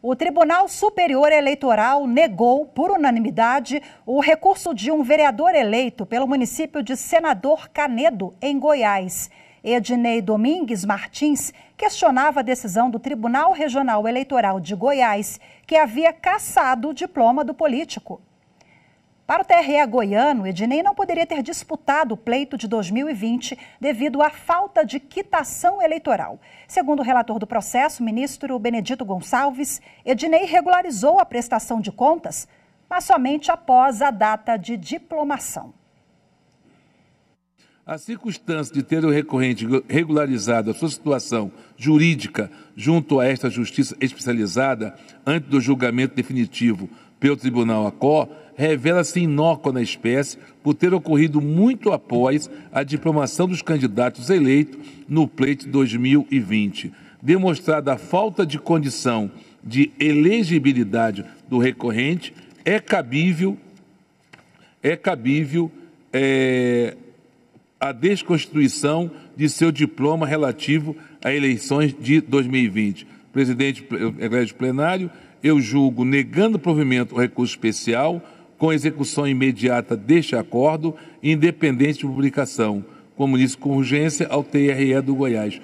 o Tribunal Superior Eleitoral negou, por unanimidade, o recurso de um vereador eleito pelo município de Senador Canedo, em Goiás. Ednei Domingues Martins questionava a decisão do Tribunal Regional Eleitoral de Goiás, que havia cassado o diploma do político. Para o TRE goiano, Ednei não poderia ter disputado o pleito de 2020 devido à falta de quitação eleitoral. Segundo o relator do processo, ministro Benedito Gonçalves, Ednei regularizou a prestação de contas, mas somente após a data de diplomação. A circunstância de ter o recorrente regularizado a sua situação jurídica junto a esta justiça especializada antes do julgamento definitivo pelo Tribunal ACO revela-se inócua na espécie por ter ocorrido muito após a diplomação dos candidatos eleitos no pleito 2020. Demonstrada a falta de condição de elegibilidade do recorrente, é cabível é cabível é, a desconstituição de seu diploma relativo a eleições de 2020. Presidente, eh, Egrégio Plenário, eu julgo negando provimento ao recurso especial, com execução imediata deste acordo, independente de publicação, como disse com urgência ao TRE do Goiás.